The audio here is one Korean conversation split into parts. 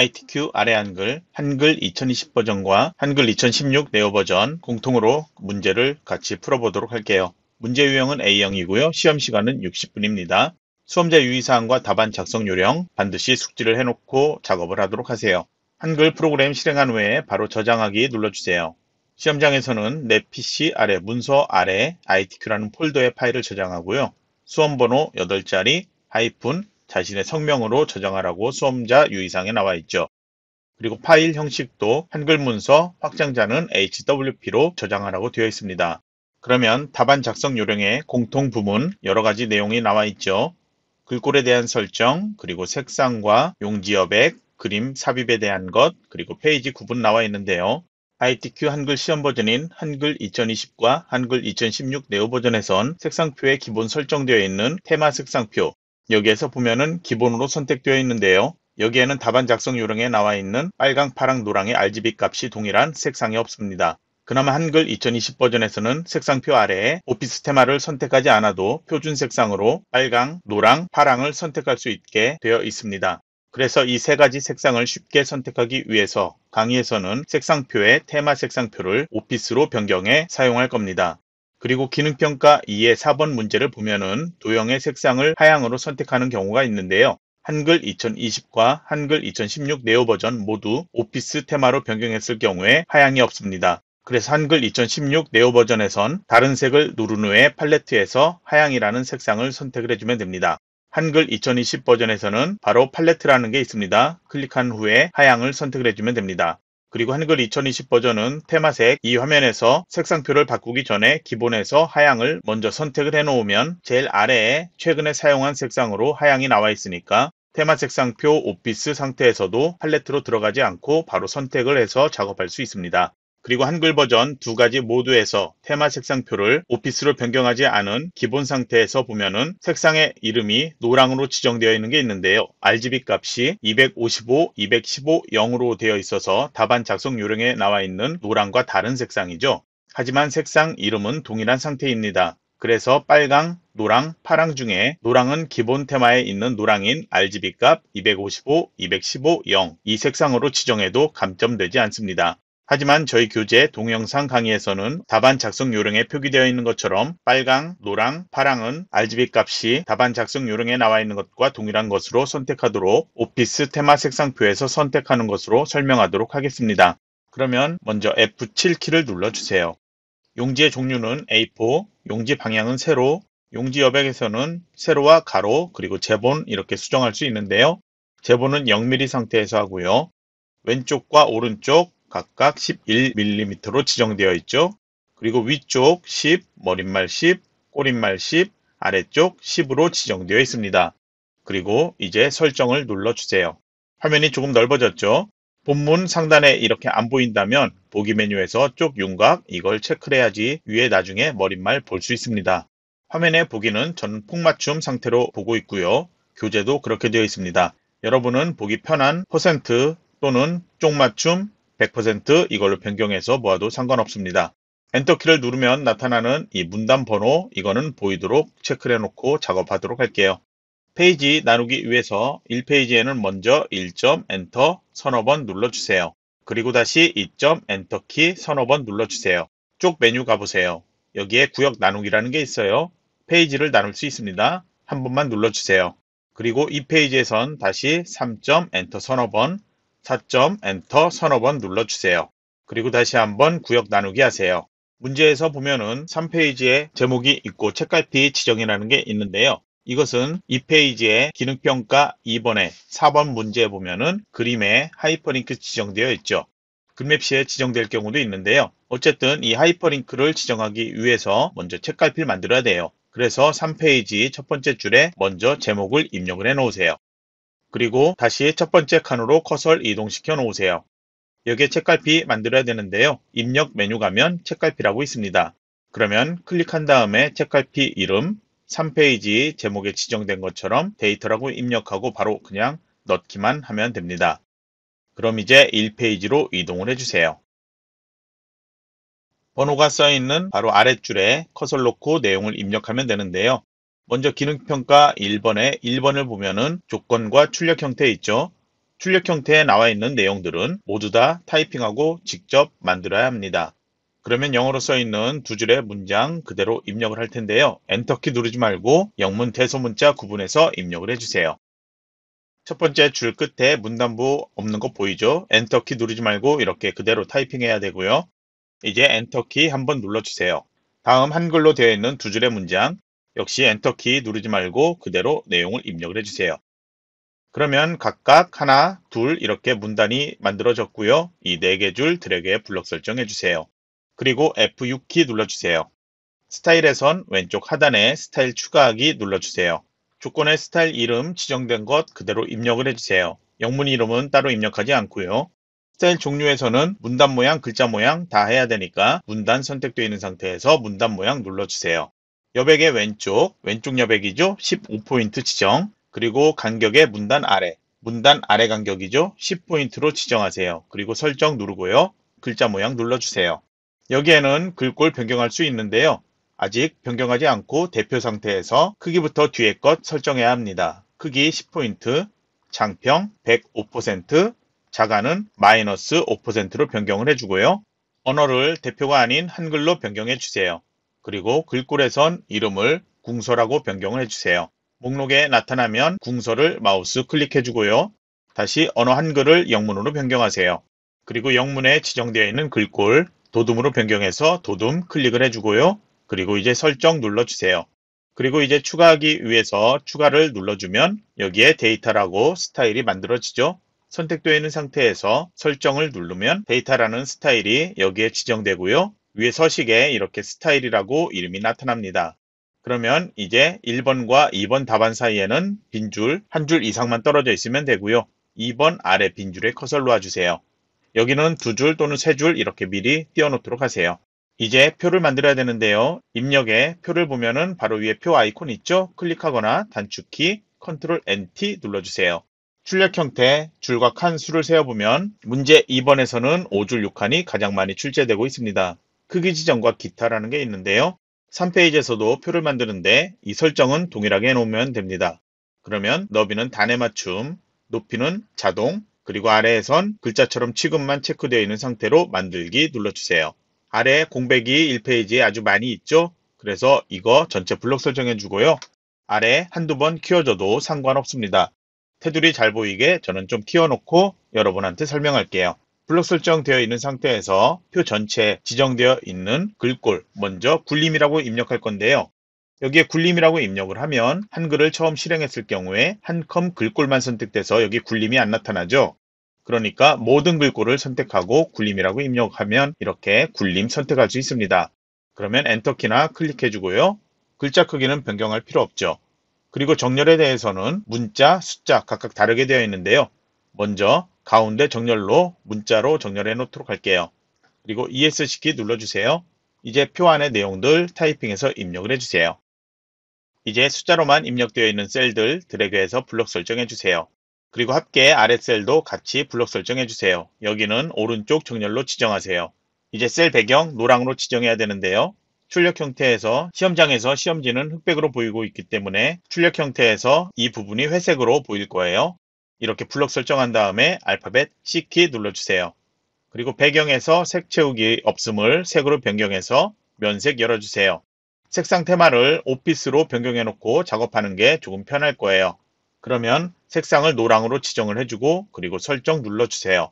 ITQ 아래 한글, 한글 2020 버전과 한글 2016 네오 버전 공통으로 문제를 같이 풀어보도록 할게요. 문제 유형은 A형이고요. 시험 시간은 60분입니다. 수험자 유의사항과 답안 작성 요령 반드시 숙지를 해놓고 작업을 하도록 하세요. 한글 프로그램 실행한 후에 바로 저장하기 눌러주세요. 시험장에서는 내 PC 아래 문서 아래 ITQ라는 폴더에 파일을 저장하고요. 수험번호 8자리 하이픈 자신의 성명으로 저장하라고 수험자 유의사항에 나와 있죠. 그리고 파일 형식도 한글 문서 확장자는 HWP로 저장하라고 되어 있습니다. 그러면 답안 작성 요령의 공통 부분 여러 가지 내용이 나와 있죠. 글꼴에 대한 설정, 그리고 색상과 용지 여백, 그림 삽입에 대한 것, 그리고 페이지 구분 나와 있는데요. ITQ 한글 시험 버전인 한글 2020과 한글 2016 네오 버전에선 색상표에 기본 설정되어 있는 테마 색상표, 여기에서 보면은 기본으로 선택되어 있는데요. 여기에는 답안 작성 요령에 나와 있는 빨강, 파랑, 노랑의 RGB 값이 동일한 색상이 없습니다. 그나마 한글 2020 버전에서는 색상표 아래에 오피스 테마를 선택하지 않아도 표준 색상으로 빨강, 노랑, 파랑을 선택할 수 있게 되어 있습니다. 그래서 이 세 가지 색상을 쉽게 선택하기 위해서 강의에서는 색상표의 테마 색상표를 오피스로 변경해 사용할 겁니다. 그리고 기능평가 2의 4번 문제를 보면은 도형의 색상을 하향으로 선택하는 경우가 있는데요. 한글 2020과 한글 2016 네오 버전 모두 오피스 테마로 변경했을 경우에 하향이 없습니다. 그래서 한글 2016 네오 버전에선 다른 색을 누른 후에 팔레트에서 하향이라는 색상을 선택을 해주면 됩니다. 한글 2020 버전에서는 바로 팔레트라는 게 있습니다. 클릭한 후에 하향을 선택을 해주면 됩니다. 그리고 한글 2020 버전은 테마색 이 화면에서 색상표를 바꾸기 전에 기본에서 하향을 먼저 선택을 해놓으면 제일 아래에 최근에 사용한 색상으로 하향이 나와 있으니까 테마 색상표 오피스 상태에서도 팔레트로 들어가지 않고 바로 선택을 해서 작업할 수 있습니다. 그리고 한글 버전 두 가지 모두에서 테마 색상표를 오피스로 변경하지 않은 기본 상태에서 보면은 색상의 이름이 노랑으로 지정되어 있는 게 있는데요. RGB 값이 255, 215, 0으로 되어 있어서 답안 작성 요령에 나와 있는 노랑과 다른 색상이죠. 하지만 색상 이름은 동일한 상태입니다. 그래서 빨강, 노랑, 파랑 중에 노랑은 기본 테마에 있는 노랑인 RGB 값 255, 215, 0 이 색상으로 지정해도 감점되지 않습니다. 하지만 저희 교재 동영상 강의에서는 답안 작성 요령에 표기되어 있는 것처럼 빨강, 노랑, 파랑은 RGB 값이 답안 작성 요령에 나와 있는 것과 동일한 것으로 선택하도록 오피스 테마 색상표에서 선택하는 것으로 설명하도록 하겠습니다. 그러면 먼저 F7키를 눌러주세요. 용지의 종류는 A4, 용지 방향은 세로, 용지 여백에서는 세로와 가로 그리고 제본 이렇게 수정할 수 있는데요. 제본은 0mm 상태에서 하고요. 왼쪽과 오른쪽 각각 11mm로 지정되어 있죠. 그리고 위쪽 10, 머릿말 10, 꼬릿말 10, 아래쪽 10으로 지정되어 있습니다. 그리고 이제 설정을 눌러주세요. 화면이 조금 넓어졌죠? 본문 상단에 이렇게 안 보인다면 보기 메뉴에서 쪽 윤곽 이걸 체크 해야지 위에 나중에 머릿말 볼 수 있습니다. 화면의 보기는 전 폭맞춤 상태로 보고 있고요. 교재도 그렇게 되어 있습니다. 여러분은 보기 편한 퍼센트 또는 쪽맞춤 100% 이걸로 변경해서 모아도 상관없습니다. 엔터키를 누르면 나타나는 이 문단 번호 이거는 보이도록 체크 해놓고 작업하도록 할게요. 페이지 나누기 위해서 1페이지에는 먼저 1점 엔터 서너 번 눌러주세요. 그리고 다시 2점 엔터키 서너 번 눌러주세요. 쪽 메뉴 가보세요. 여기에 구역 나누기라는 게 있어요. 페이지를 나눌 수 있습니다. 한 번만 눌러주세요. 그리고 이 페이지에선 다시 3점 엔터 서너 번 4점 엔터 서너 번 눌러주세요. 그리고 다시 한번 구역 나누기 하세요. 문제에서 보면은 3페이지에 제목이 있고 책갈피 지정이라는 게 있는데요. 이것은 2페이지에 기능평가 2번에 4번 문제에 보면은 그림에 하이퍼링크 지정되어 있죠. 글맵시에 지정될 경우도 있는데요. 어쨌든 이 하이퍼링크를 지정하기 위해서 먼저 책갈피를 만들어야 돼요. 그래서 3페이지 첫 번째 줄에 먼저 제목을 입력을 해 놓으세요. 그리고 다시 첫 번째 칸으로 커서를 이동시켜 놓으세요. 여기에 책갈피 만들어야 되는데요. 입력 메뉴 가면 책갈피라고 있습니다. 그러면 클릭한 다음에 책갈피 이름, 3페이지 제목에 지정된 것처럼 데이터라고 입력하고 바로 그냥 넣기만 하면 됩니다. 그럼 이제 1페이지로 이동을 해주세요. 번호가 써있는 바로 아랫줄에 커서를 놓고 내용을 입력하면 되는데요. 먼저 기능평가 1번에 1번을 보면은 조건과 출력 형태 있죠. 출력 형태에 나와 있는 내용들은 모두 다 타이핑하고 직접 만들어야 합니다. 그러면 영어로 써 있는 두 줄의 문장 그대로 입력을 할 텐데요. 엔터키 누르지 말고 영문 대소문자 구분해서 입력을 해주세요. 첫 번째 줄 끝에 문단부 없는 거 보이죠? 엔터키 누르지 말고 이렇게 그대로 타이핑해야 되고요. 이제 엔터키 한번 눌러주세요. 다음 한글로 되어 있는 두 줄의 문장 역시 엔터키 누르지 말고 그대로 내용을 입력을 해주세요. 그러면 각각 하나, 둘 이렇게 문단이 만들어졌고요. 이 네 개 줄 드래그에 블록 설정해 주세요. 그리고 F6키 눌러주세요. 스타일에선 왼쪽 하단에 스타일 추가하기 눌러주세요. 조건의 스타일 이름 지정된 것 그대로 입력을 해주세요. 영문 이름은 따로 입력하지 않고요. 스타일 종류에서는 문단 모양, 글자 모양 다 해야 되니까 문단 선택되어 있는 상태에서 문단 모양 눌러주세요. 여백의 왼쪽, 왼쪽 여백이죠. 15포인트 지정. 그리고 간격의 문단 아래, 문단 아래 간격이죠. 10포인트로 지정하세요. 그리고 설정 누르고요. 글자 모양 눌러주세요. 여기에는 글꼴 변경할 수 있는데요. 아직 변경하지 않고 대표 상태에서 크기부터 뒤에 것 설정해야 합니다. 크기 10포인트, 장평 105%, 자가는 마이너스 5%로 변경을 해주고요. 언어를 대표가 아닌 한글로 변경해 주세요. 그리고 글꼴에선 이름을 궁서라고 변경을 해주세요. 목록에 나타나면 궁서를 마우스 클릭해주고요. 다시 언어 한글을 영문으로 변경하세요. 그리고 영문에 지정되어 있는 글꼴 도둠으로 변경해서 도둠 클릭을 해주고요. 그리고 이제 설정 눌러주세요. 그리고 이제 추가하기 위해서 추가를 눌러주면 여기에 데이터라고 스타일이 만들어지죠. 선택되어 있는 상태에서 설정을 누르면 데이터라는 스타일이 여기에 지정되고요. 위에 서식에 이렇게 스타일이라고 이름이 나타납니다. 그러면 이제 1번과 2번 답안 사이에는 빈 줄, 한 줄 이상만 떨어져 있으면 되고요. 2번 아래 빈 줄에 커서를 놓아주세요. 여기는 두 줄 또는 세 줄 이렇게 미리 띄워놓도록 하세요. 이제 표를 만들어야 되는데요. 입력에 표를 보면은 바로 위에 표 아이콘 있죠? 클릭하거나 단축키 Ctrl NT 눌러주세요. 출력 형태, 줄과 칸 수를 세어보면 문제 2번에서는 5줄 6칸이 가장 많이 출제되고 있습니다. 크기 지정과 기타라는 게 있는데요. 3페이지에서도 표를 만드는데 이 설정은 동일하게 해놓으면 됩니다. 그러면 너비는 단에 맞춤, 높이는 자동, 그리고 아래에선 글자처럼 취급만 체크되어 있는 상태로 만들기 눌러주세요. 아래 공백이 1페이지에 아주 많이 있죠? 그래서 이거 전체 블록 설정해 주고요. 아래 한두 번 키워줘도 상관없습니다. 테두리 잘 보이게 저는 좀 키워놓고 여러분한테 설명할게요. 블록 설정되어 있는 상태에서 표 전체에 지정되어 있는 글꼴 먼저 굴림이라고 입력할 건데요. 여기에 굴림이라고 입력을 하면 한글을 처음 실행했을 경우에 한컴 글꼴만 선택돼서 여기 굴림이 안 나타나죠. 그러니까 모든 글꼴을 선택하고 굴림이라고 입력하면 이렇게 굴림 선택할 수 있습니다. 그러면 엔터키나 클릭해주고요. 글자 크기는 변경할 필요 없죠. 그리고 정렬에 대해서는 문자, 숫자 각각 다르게 되어 있는데요. 먼저 가운데 정렬로 문자로 정렬해 놓도록 할게요. 그리고 ESC키 눌러주세요. 이제 표 안의 내용들 타이핑해서 입력을 해주세요. 이제 숫자로만 입력되어 있는 셀들 드래그해서 블록 설정해주세요. 그리고 합계 아래 셀도 같이 블록 설정해주세요. 여기는 오른쪽 정렬로 지정하세요. 이제 셀 배경 노랑으로 지정해야 되는데요. 출력 형태에서 시험장에서 시험지는 흑백으로 보이고 있기 때문에 출력 형태에서 이 부분이 회색으로 보일 거예요. 이렇게 블록 설정한 다음에 알파벳 C키 눌러주세요. 그리고 배경에서 색 채우기 없음을 색으로 변경해서 면색 열어주세요. 색상 테마를 오피스로 변경해 놓고 작업하는 게 조금 편할 거예요. 그러면 색상을 노랑으로 지정을 해주고 그리고 설정 눌러주세요.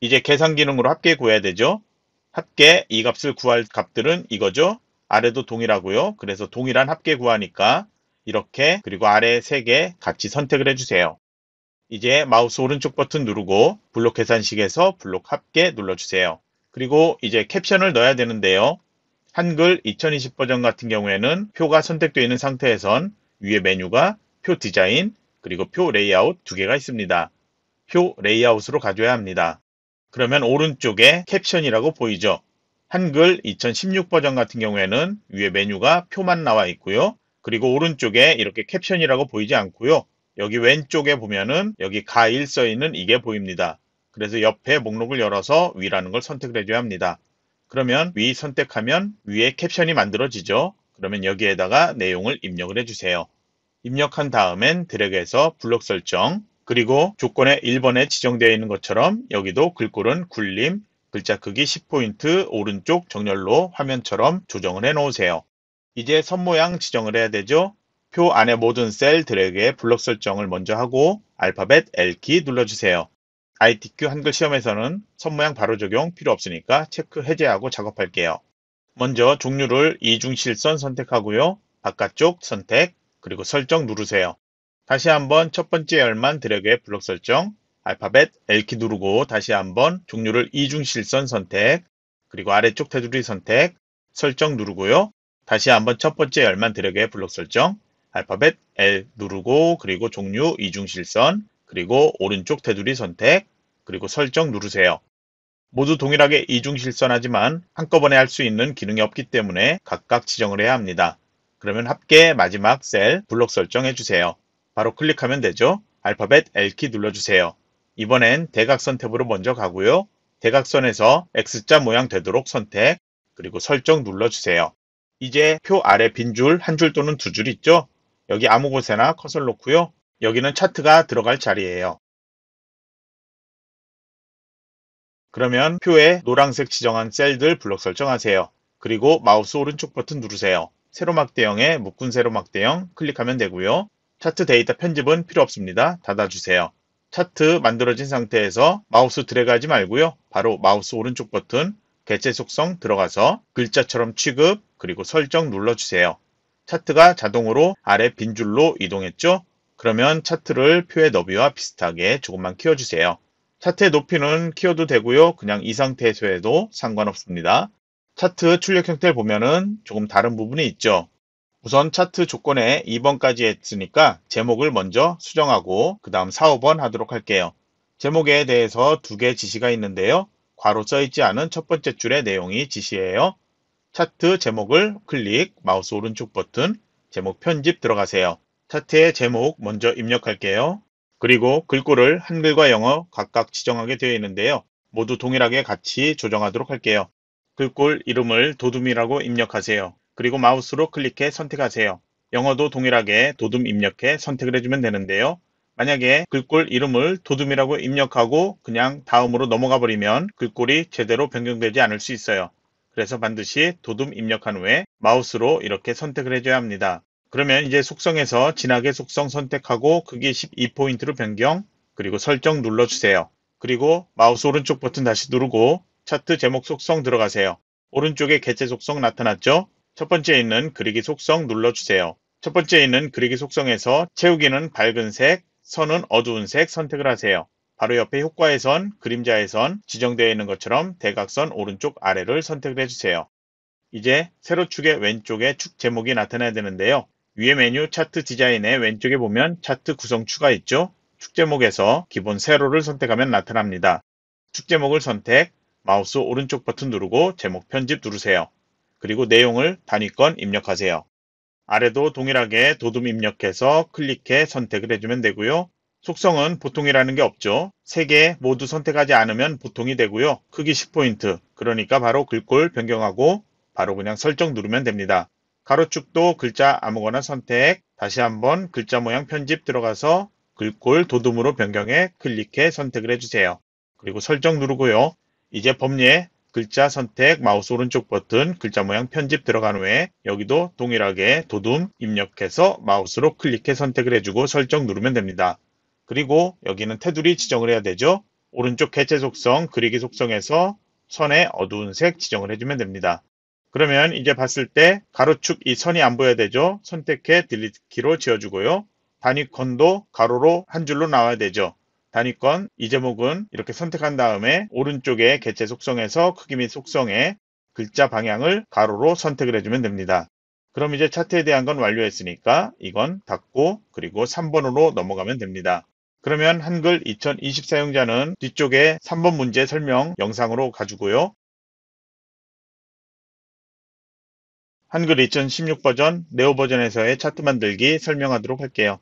이제 계산 기능으로 합계 구해야 되죠. 합계 이 값을 구할 값들은 이거죠. 아래도 동일하고요. 그래서 동일한 합계 구하니까 이렇게 그리고 아래 3개 같이 선택을 해주세요. 이제 마우스 오른쪽 버튼 누르고 블록 계산식에서 블록 합계 눌러주세요. 그리고 이제 캡션을 넣어야 되는데요. 한글 2020 버전 같은 경우에는 표가 선택되어 있는 상태에선 위에 메뉴가 표 디자인 그리고 표 레이아웃 두 개가 있습니다. 표 레이아웃으로 가져야 합니다. 그러면 오른쪽에 캡션이라고 보이죠. 한글 2016 버전 같은 경우에는 위에 메뉴가 표만 나와 있고요. 그리고 오른쪽에 이렇게 캡션이라고 보이지 않고요. 여기 왼쪽에 보면은 여기 가일 써 있는 이게 보입니다. 그래서 옆에 목록을 열어서 위라는 걸 선택을 해줘야 합니다. 그러면 위 선택하면 위에 캡션이 만들어지죠. 그러면 여기에다가 내용을 입력을 해주세요. 입력한 다음엔 드래그해서 블록 설정 그리고 조건의 1번에 지정되어 있는 것처럼 여기도 글꼴은 굴림, 글자 크기 10포인트 오른쪽 정렬로 화면처럼 조정을 해 놓으세요. 이제 선 모양 지정을 해야 되죠. 표안에 모든 셀들에게 블록 설정을 먼저 하고 알파벳 L키 눌러주세요. ITQ 한글 시험에서는 선모양 바로 적용 필요 없으니까 체크 해제하고 작업할게요. 먼저 종류를 이중실선 선택하고요. 바깥쪽 선택, 그리고 설정 누르세요. 다시 한번 첫 번째 열만 드래그의 블록 설정, 알파벳 L키 누르고 다시 한번 종류를 이중실선 선택, 그리고 아래쪽 테두리 선택, 설정 누르고요. 다시 한번 첫 번째 열만 드래그의 블록 설정, 알파벳 L 누르고 그리고 종류 이중 실선 그리고 오른쪽 테두리 선택 그리고 설정 누르세요. 모두 동일하게 이중 실선하지만 한꺼번에 할 수 있는 기능이 없기 때문에 각각 지정을 해야 합니다. 그러면 합계 마지막 셀 블록 설정해 주세요. 바로 클릭하면 되죠. 알파벳 L키 눌러주세요. 이번엔 대각선 탭으로 먼저 가고요. 대각선에서 X자 모양 되도록 선택 그리고 설정 눌러주세요. 이제 표 아래 빈 줄 한 줄 또는 두 줄 있죠? 여기 아무 곳에나 컷을 놓고요. 여기는 차트가 들어갈 자리예요. 그러면 표에 노란색 지정한 셀들 블록 설정하세요. 그리고 마우스 오른쪽 버튼 누르세요. 세로막대형에 묶은 세로막대형 클릭하면 되고요. 차트 데이터 편집은 필요 없습니다. 닫아주세요. 차트 만들어진 상태에서 마우스 드래그하지 말고요. 바로 마우스 오른쪽 버튼 개체 속성 들어가서 글자처럼 취급 그리고 설정 눌러주세요. 차트가 자동으로 아래 빈줄로 이동했죠? 그러면 차트를 표의 너비와 비슷하게 조금만 키워주세요. 차트의 높이는 키워도 되고요. 그냥 이 상태에서 해도 상관없습니다. 차트 출력 형태를 보면은 조금 다른 부분이 있죠. 우선 차트 조건에 2번까지 했으니까 제목을 먼저 수정하고 그 다음 4, 5번 하도록 할게요. 제목에 대해서 두 개 지시가 있는데요. 괄호 써있지 않은 첫 번째 줄의 내용이 지시예요. 차트 제목을 클릭, 마우스 오른쪽 버튼, 제목 편집 들어가세요. 차트의 제목 먼저 입력할게요. 그리고 글꼴을 한글과 영어 각각 지정하게 되어 있는데요. 모두 동일하게 같이 조정하도록 할게요. 글꼴 이름을 도둠이라고 입력하세요. 그리고 마우스로 클릭해 선택하세요. 영어도 동일하게 도둠 입력해 선택을 해주면 되는데요. 만약에 글꼴 이름을 도둠이라고 입력하고 그냥 다음으로 넘어가 버리면 글꼴이 제대로 변경되지 않을 수 있어요. 그래서 반드시 도둠 입력한 후에 마우스로 이렇게 선택을 해줘야 합니다. 그러면 이제 속성에서 진하게 속성 선택하고 크기 12포인트로 변경 그리고 설정 눌러주세요. 그리고 마우스 오른쪽 버튼 다시 누르고 차트 제목 속성 들어가세요. 오른쪽에 개체 속성 나타났죠? 첫 번째에 있는 그리기 속성 눌러주세요. 첫 번째에 있는 그리기 속성에서 채우기는 밝은 색, 선은 어두운 색 선택을 하세요. 바로 옆에 효과에 선, 그림자에선 지정되어 있는 것처럼 대각선 오른쪽 아래를 선택 해주세요. 이제 세로축의 왼쪽에 축 제목이 나타나야 되는데요. 위에 메뉴 차트 디자인의 왼쪽에 보면 차트 구성 추가 있죠? 축 제목에서 기본 세로를 선택하면 나타납니다. 축 제목을 선택, 마우스 오른쪽 버튼 누르고 제목 편집 누르세요. 그리고 내용을 단위권 입력하세요. 아래도 동일하게 도둠 입력해서 클릭해 선택을 해주면 되고요. 속성은 보통이라는 게 없죠. 세 개 모두 선택하지 않으면 보통이 되고요. 크기 10포인트, 그러니까 바로 글꼴 변경하고 바로 그냥 설정 누르면 됩니다. 가로축도 글자 아무거나 선택, 다시 한번 글자 모양 편집 들어가서 글꼴 도둠으로 변경해 클릭해 선택을 해주세요. 그리고 설정 누르고요. 이제 범에 글자 선택, 마우스 오른쪽 버튼, 글자 모양 편집 들어간 후에 여기도 동일하게 도둠 입력해서 마우스로 클릭해 선택을 해주고 설정 누르면 됩니다. 그리고 여기는 테두리 지정을 해야 되죠. 오른쪽 개체 속성, 그리기 속성에서 선의 어두운 색 지정을 해주면 됩니다. 그러면 이제 봤을 때 가로축 이 선이 안 보여야 되죠. 선택해 딜리트 키로 지어주고요. 단위권도 가로로 한 줄로 나와야 되죠. 단위권이 제목은 이렇게 선택한 다음에 오른쪽에 개체 속성에서 크기 및속성의 글자 방향을 가로로 선택을 해주면 됩니다. 그럼 이제 차트에 대한 건 완료했으니까 이건 닫고 그리고 3번으로 넘어가면 됩니다. 그러면 한글 2020 사용자는 뒤쪽에 3번 문제 설명 영상으로 가주고요. 한글 2016 버전, 네오 버전에서의 차트 만들기 설명하도록 할게요.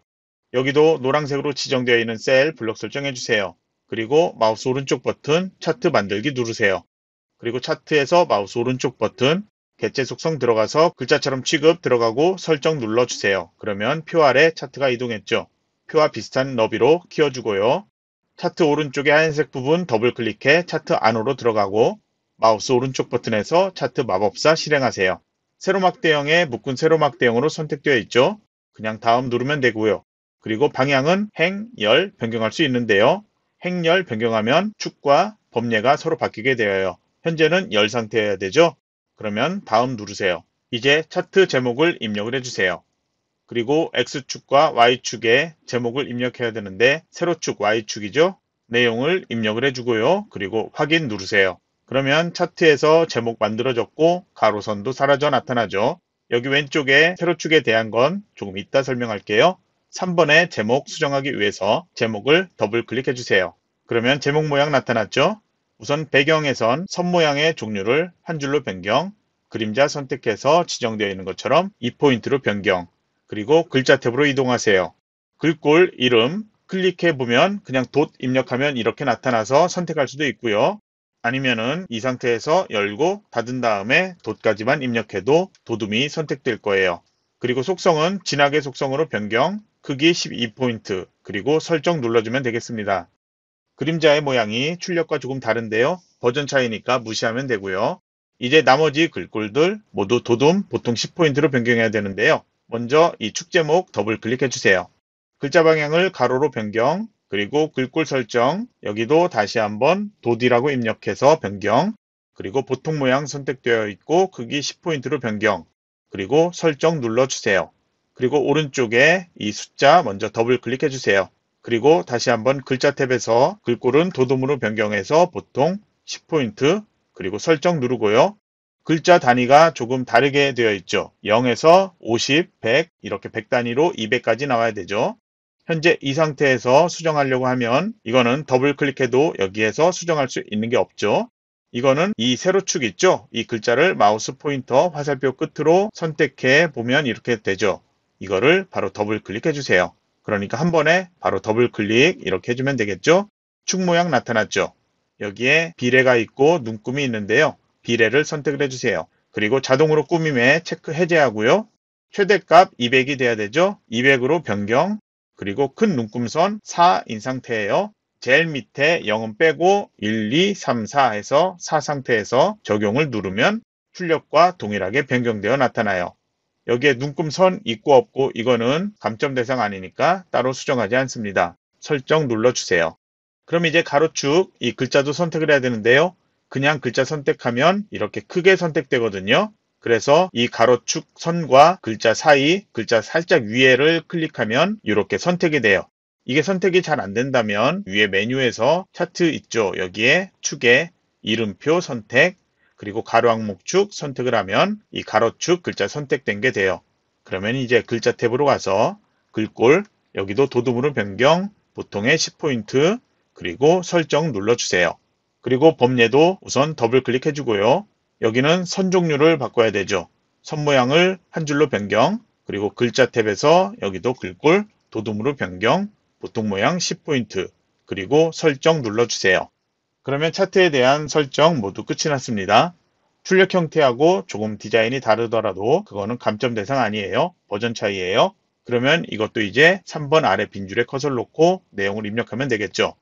여기도 노란색으로 지정되어 있는 셀 블록 설정해주세요. 그리고 마우스 오른쪽 버튼 차트 만들기 누르세요. 그리고 차트에서 마우스 오른쪽 버튼 개체 속성 들어가서 글자처럼 취급 들어가고 설정 눌러주세요. 그러면 표 아래 차트가 이동했죠. 그와 비슷한 너비로 키워주고요. 차트 오른쪽의 하얀색 부분 더블 클릭해 차트 안으로 들어가고 마우스 오른쪽 버튼에서 차트 마법사 실행하세요. 세로막 대형에 묶은 세로막 대형으로 선택되어 있죠. 그냥 다음 누르면 되고요. 그리고 방향은 행, 열 변경할 수 있는데요. 행, 열 변경하면 축과 범례가 서로 바뀌게 되어요. 현재는 열 상태여야 되죠. 그러면 다음 누르세요. 이제 차트 제목을 입력을 해주세요. 그리고 X축과 Y축의 제목을 입력해야 되는데 세로축 Y축이죠. 내용을 입력을 해주고요. 그리고 확인 누르세요. 그러면 차트에서 제목 만들어졌고 가로선도 사라져 나타나죠. 여기 왼쪽에 세로축에 대한 건 조금 이따 설명할게요. 3번에 제목 수정하기 위해서 제목을 더블 클릭해 주세요. 그러면 제목 모양 나타났죠? 우선 배경에선 선 모양의 종류를 한 줄로 변경, 그림자 선택해서 지정되어 있는 것처럼 이포인트로 변경, 그리고 글자 탭으로 이동하세요. 글꼴 이름 클릭해보면 그냥 돛 입력하면 이렇게 나타나서 선택할 수도 있고요. 아니면은 이 상태에서 열고 닫은 다음에 돛까지만 입력해도 도둠이 선택될 거예요. 그리고 속성은 진하게 속성으로 변경, 크기 12포인트, 그리고 설정 눌러주면 되겠습니다. 그림자의 모양이 출력과 조금 다른데요. 버전 차이니까 무시하면 되고요. 이제 나머지 글꼴들 모두 도둠 보통 10포인트로 변경해야 되는데요. 먼저 이축 제목 더블 클릭해 주세요. 글자 방향을 가로로 변경, 그리고 글꼴 설정, 여기도 다시 한번 도디라고 입력해서 변경, 그리고 보통 모양 선택되어 있고 크기 10포인트로 변경, 그리고 설정 눌러주세요. 그리고 오른쪽에 이 숫자 먼저 더블 클릭해 주세요. 그리고 다시 한번 글자 탭에서 글꼴은 도둠으로 변경해서 보통 10포인트, 그리고 설정 누르고요. 글자 단위가 조금 다르게 되어 있죠. 0에서 50, 100 이렇게 100 단위로 200까지 나와야 되죠. 현재 이 상태에서 수정하려고 하면 이거는 더블 클릭해도 여기에서 수정할 수 있는 게 없죠. 이거는 이 세로축 있죠? 이 글자를 마우스 포인터 화살표 끝으로 선택해 보면 이렇게 되죠. 이거를 바로 더블 클릭해 주세요. 그러니까 한 번에 바로 더블 클릭 이렇게 해주면 되겠죠? 축 모양 나타났죠? 여기에 비례가 있고 눈금이 있는데요. 비례를 선택을 해주세요. 그리고 자동으로 꾸밈에 체크 해제하고요. 최대값 200이 돼야 되죠. 200으로 변경 그리고 큰 눈금선 4인 상태예요. 제일 밑에 0은 빼고 1, 2, 3, 4에서4 상태에서 적용을 누르면 출력과 동일하게 변경되어 나타나요. 여기에 눈금선 있고 없고 이거는 감점 대상 아니니까 따로 수정하지 않습니다. 설정 눌러주세요. 그럼 이제 가로축 이 글자도 선택을 해야 되는데요. 그냥 글자 선택하면 이렇게 크게 선택되거든요. 그래서 이 가로축 선과 글자 사이, 글자 살짝 위에를 클릭하면 이렇게 선택이 돼요. 이게 선택이 잘 안 된다면 위에 메뉴에서 차트 있죠. 여기에 축에 이름표 선택, 그리고 가로 항목축 선택을 하면 이 가로축 글자 선택된 게 돼요. 그러면 이제 글자 탭으로 가서 글꼴, 여기도 도둑으로 변경, 보통의 10포인트, 그리고 설정 눌러주세요. 그리고 범례도 우선 더블 클릭해 주고요. 여기는 선 종류를 바꿔야 되죠. 선 모양을 한 줄로 변경, 그리고 글자 탭에서 여기도 글꼴, 도둑으로 변경, 보통 모양 10포인트, 그리고 설정 눌러주세요. 그러면 차트에 대한 설정 모두 끝이 났습니다. 출력 형태하고 조금 디자인이 다르더라도 그거는 감점 대상 아니에요. 버전 차이예요. 그러면 이것도 이제 3번 아래 빈줄에 커서 놓고 내용을 입력하면 되겠죠.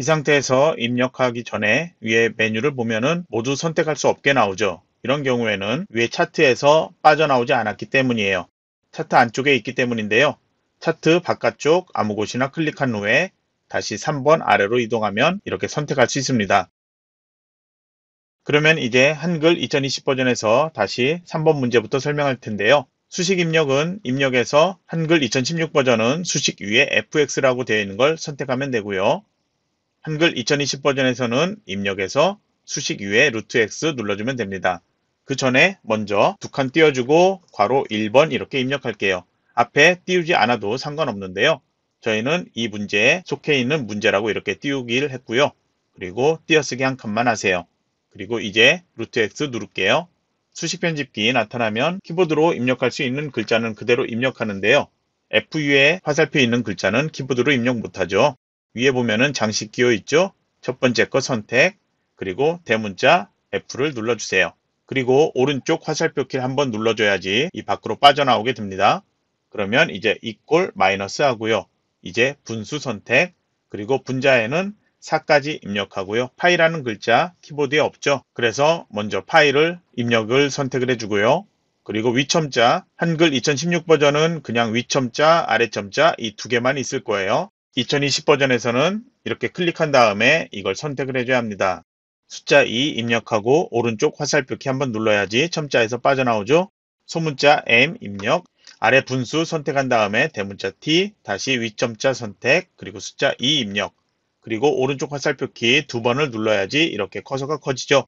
이 상태에서 입력하기 전에 위에 메뉴를 보면은 모두 선택할 수 없게 나오죠. 이런 경우에는 위에 차트에서 빠져나오지 않았기 때문이에요. 차트 안쪽에 있기 때문인데요. 차트 바깥쪽 아무 곳이나 클릭한 후에 다시 3번 아래로 이동하면 이렇게 선택할 수 있습니다. 그러면 이제 한글 2020 버전에서 다시 3번 문제부터 설명할 텐데요. 수식 입력은 입력에서 한글 2016 버전은 수식 위에 fx라고 되어 있는 걸 선택하면 되고요. 한글 2020 버전에서는 입력에서 수식 위에 루트 X 눌러주면 됩니다. 그 전에 먼저 두 칸 띄워주고 괄호 1번 이렇게 입력할게요. 앞에 띄우지 않아도 상관없는데요. 저희는 이 문제에 속해 있는 문제라고 이렇게 띄우기를 했고요. 그리고 띄어쓰기 한 칸만 하세요. 그리고 이제 루트 X 누를게요. 수식 편집기 나타나면 키보드로 입력할 수 있는 글자는 그대로 입력하는데요. F 위에 화살표 있는 글자는 키보드로 입력 못하죠. 위에 보면은 장식 끼어 있죠? 첫 번째 거 선택, 그리고 대문자 F를 눌러주세요. 그리고 오른쪽 화살표 키를 한번 눌러줘야지 이 밖으로 빠져나오게 됩니다. 그러면 이제 이 꼴 마이너스 하고요. 이제 분수 선택, 그리고 분자에는 4까지 입력하고요. 파이라는 글자 키보드에 없죠. 그래서 먼저 파일을 입력을 선택을 해주고요. 그리고 위첨자, 한글 2016 버전은 그냥 위첨자, 아래첨자 이 두 개만 있을 거예요. 2020 버전에서는 이렇게 클릭한 다음에 이걸 선택을 해줘야 합니다. 숫자 2 입력하고 오른쪽 화살표키 한번 눌러야지 첨자에서 빠져나오죠. 소문자 M 입력, 아래 분수 선택한 다음에 대문자 T, 다시 위점자 선택, 그리고 숫자 2 e 입력, 그리고 오른쪽 화살표키 두 번을 눌러야지 이렇게 커서가 커지죠.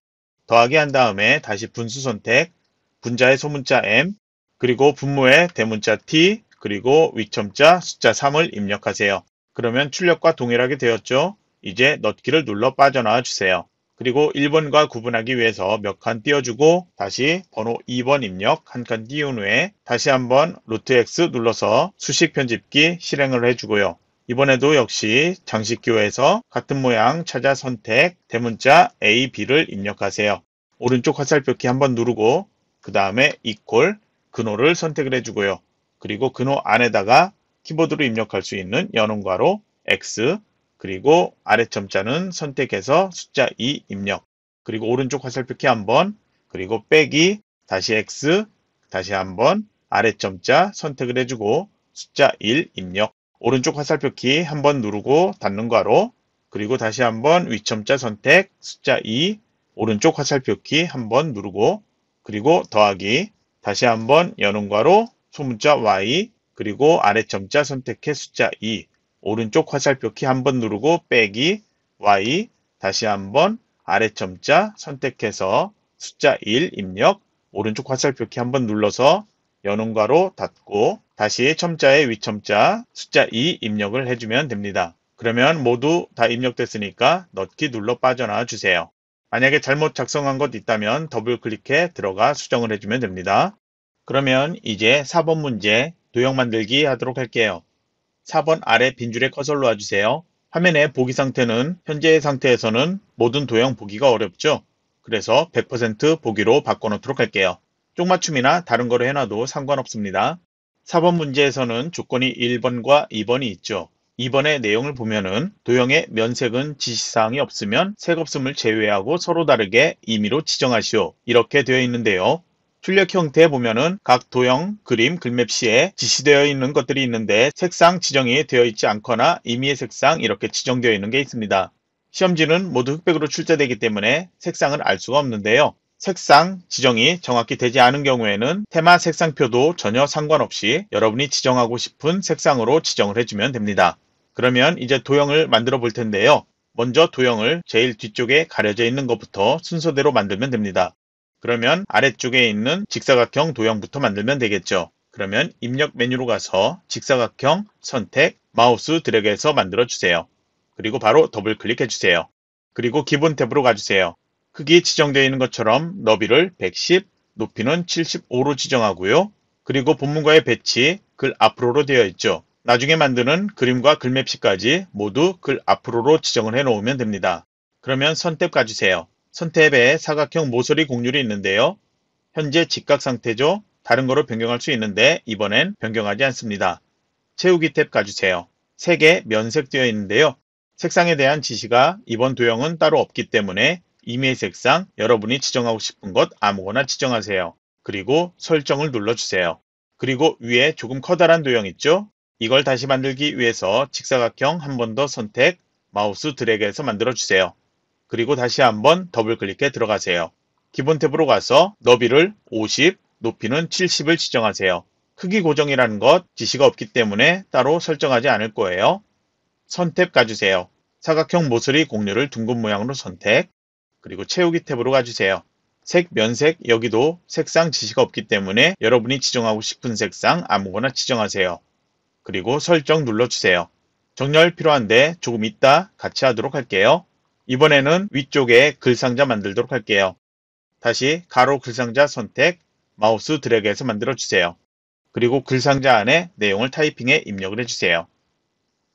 더하기 한 다음에 다시 분수 선택, 분자의 소문자 M, 그리고 분모의 대문자 T, 그리고 위점자 숫자 3을 입력하세요. 그러면 출력과 동일하게 되었죠. 이제 넣기를 눌러 빠져나와 주세요. 그리고 1번과 구분하기 위해서 몇 칸 띄워주고 다시 번호 2번 입력 한 칸 띄운 후에 다시 한번 루트 X 눌러서 수식 편집기 실행을 해주고요. 이번에도 역시 장식기호에서 같은 모양 찾아 선택 대문자 A, B를 입력하세요. 오른쪽 화살표키 한번 누르고 그 다음에 이퀄 근호를 선택을 해주고요. 그리고 근호 안에다가 키보드로 입력할 수 있는 연음괄호 X 그리고 아래 점자는 선택해서 숫자 2 입력 그리고 오른쪽 화살표키 한번 그리고 빼기 다시 X 다시 한번 아래 점자 선택을 해주고 숫자 1 입력 오른쪽 화살표키 한번 누르고 닫는 괄호 그리고 다시 한번 위점자 선택 숫자 2 오른쪽 화살표키 한번 누르고 그리고 더하기 다시 한번 연음괄호 소문자 Y 그리고 아래 점자 선택해 숫자 2, 오른쪽 화살표키 한 번 누르고 빼기, Y, 다시 한번 아래 점자 선택해서 숫자 1 입력, 오른쪽 화살표키 한 번 눌러서 여는 가로 닫고 다시 첨자의 위첨자 숫자 2 입력을 해주면 됩니다. 그러면 모두 다 입력됐으니까 넣기 눌러 빠져나와 주세요. 만약에 잘못 작성한 것 있다면 더블 클릭해 들어가 수정을 해주면 됩니다. 그러면 이제 4번 문제 도형 만들기 하도록 할게요. 4번 아래 빈줄에 커서로 와주세요. 화면의 보기 상태는 현재의 상태에서는 모든 도형 보기가 어렵죠. 그래서 100% 보기로 바꿔놓도록 할게요. 쪽맞춤이나 다른 거로 해놔도 상관없습니다. 4번 문제에서는 조건이 1번과 2번이 있죠. 2번의 내용을 보면은 도형의 면색은 지시사항이 없으면 색 없음을 제외하고 서로 다르게 임의로 지정하시오. 이렇게 되어 있는데요. 출력 형태 보면은 각 도형, 그림, 글맵시에 지시되어 있는 것들이 있는데 색상 지정이 되어 있지 않거나 임의의 색상 이렇게 지정되어 있는 게 있습니다. 시험지는 모두 흑백으로 출제되기 때문에 색상을 알 수가 없는데요. 색상 지정이 정확히 되지 않은 경우에는 테마 색상표도 전혀 상관없이 여러분이 지정하고 싶은 색상으로 지정을 해주면 됩니다. 그러면 이제 도형을 만들어 볼 텐데요. 먼저 도형을 제일 뒤쪽에 가려져 있는 것부터 순서대로 만들면 됩니다. 그러면 아래쪽에 있는 직사각형 도형부터 만들면 되겠죠. 그러면 입력 메뉴로 가서 직사각형 선택 마우스 드래그해서 만들어 주세요. 그리고 바로 더블 클릭해 주세요. 그리고 기본 탭으로 가주세요. 크기 지정되어 있는 것처럼 너비를 110, 높이는 75로 지정하고요. 그리고 본문과의 배치, 글 앞으로로 되어 있죠. 나중에 만드는 그림과 글맵시까지 모두 글 앞으로로 지정을 해 놓으면 됩니다. 그러면 선택 가주세요. 선택에 사각형 모서리 곡률이 있는데요. 현재 직각 상태죠. 다른 거로 변경할 수 있는데 이번엔 변경하지 않습니다. 채우기 탭 가주세요. 색에 면색되어 있는데요. 색상에 대한 지시가 이번 도형은 따로 없기 때문에 이 임의 색상 여러분이 지정하고 싶은 것 아무거나 지정하세요. 그리고 설정을 눌러주세요. 그리고 위에 조금 커다란 도형 있죠? 이걸 다시 만들기 위해서 직사각형 한 번 더 선택, 마우스 드래그해서 만들어주세요. 그리고 다시 한번 더블 클릭해 들어가세요. 기본 탭으로 가서 너비를 50, 높이는 70을 지정하세요. 크기 고정이라는 것 지시가 없기 때문에 따로 설정하지 않을 거예요. 선택 가주세요. 사각형 모서리 공률을 둥근 모양으로 선택, 그리고 채우기 탭으로 가주세요. 색, 면색, 여기도 색상 지시가 없기 때문에 여러분이 지정하고 싶은 색상 아무거나 지정하세요. 그리고 설정 눌러주세요. 정렬 필요한데 조금 이따 같이 하도록 할게요. 이번에는 위쪽에 글상자 만들도록 할게요. 다시 가로 글상자 선택, 마우스 드래그해서 만들어주세요. 그리고 글상자 안에 내용을 타이핑해 입력을 해주세요.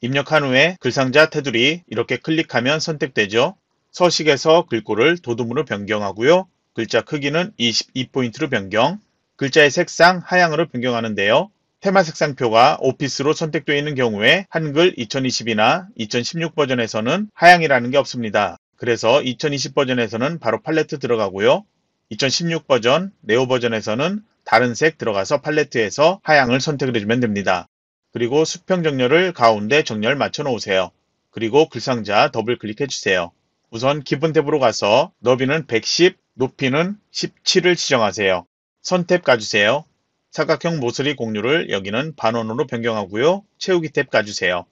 입력한 후에 글상자 테두리 이렇게 클릭하면 선택되죠. 서식에서 글꼴을 도둠으로 변경하고요. 글자 크기는 22포인트로 변경, 글자의 색상 하향으로 변경하는데요. 테마 색상표가 오피스로 선택되어 있는 경우에 한글 2020이나 2016 버전에서는 하향이라는 게 없습니다. 그래서 2020 버전에서는 바로 팔레트 들어가고요. 2016 버전, 네오 버전에서는 다른 색 들어가서 팔레트에서 하향을 선택을 해주면 됩니다. 그리고 수평 정렬을 가운데 정렬 맞춰 놓으세요. 그리고 글상자 더블 클릭해 주세요. 우선 기본 탭으로 가서 너비는 110, 높이는 17을 지정하세요. 선택 가주세요. 사각형 모서리 공유를 여기는 반원으로 변경하고요. 채우기 탭 가주세요.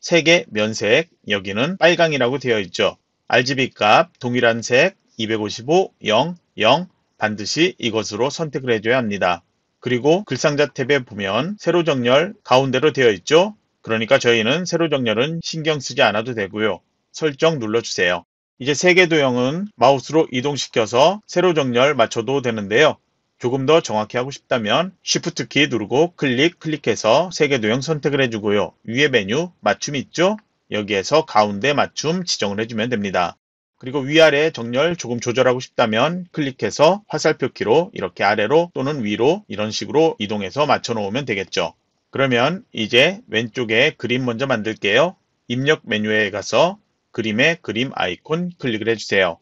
색의 면색, 여기는 빨강이라고 되어 있죠. RGB 값 동일한 색 255, 0, 0 반드시 이것으로 선택을 해줘야 합니다. 그리고 글상자 탭에 보면 세로 정렬 가운데로 되어 있죠. 그러니까 저희는 세로 정렬은 신경 쓰지 않아도 되고요. 설정 눌러주세요. 이제 세 개 도형은 마우스로 이동시켜서 세로 정렬 맞춰도 되는데요. 조금 더 정확히 하고 싶다면 Shift 키 누르고 클릭, 클릭해서 세 개 도형 선택을 해주고요. 위에 메뉴 맞춤 있죠? 여기에서 가운데 맞춤 지정을 해주면 됩니다. 그리고 위아래 정렬 조금 조절하고 싶다면 클릭해서 화살표 키로 이렇게 아래로 또는 위로 이런 식으로 이동해서 맞춰 놓으면 되겠죠. 그러면 이제 왼쪽에 그림 먼저 만들게요. 입력 메뉴에 가서 그림의 그림 아이콘 클릭을 해주세요.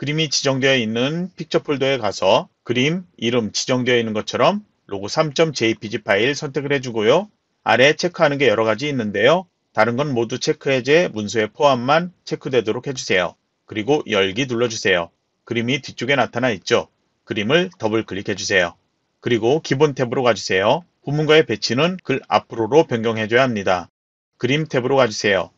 그림이 지정되어 있는 픽처 폴더에 가서 그림, 이름 지정되어 있는 것처럼 로고 3.jpg 파일 선택을 해주고요. 아래 체크하는 게 여러 가지 있는데요. 다른 건 모두 체크해제 문서의 포함만 체크되도록 해주세요. 그리고 열기 눌러주세요. 그림이 뒤쪽에 나타나 있죠. 그림을 더블 클릭해주세요. 그리고 기본 탭으로 가주세요. 부문과의 배치는 글 앞으로로 변경해줘야 합니다. 그림 탭으로 가주세요.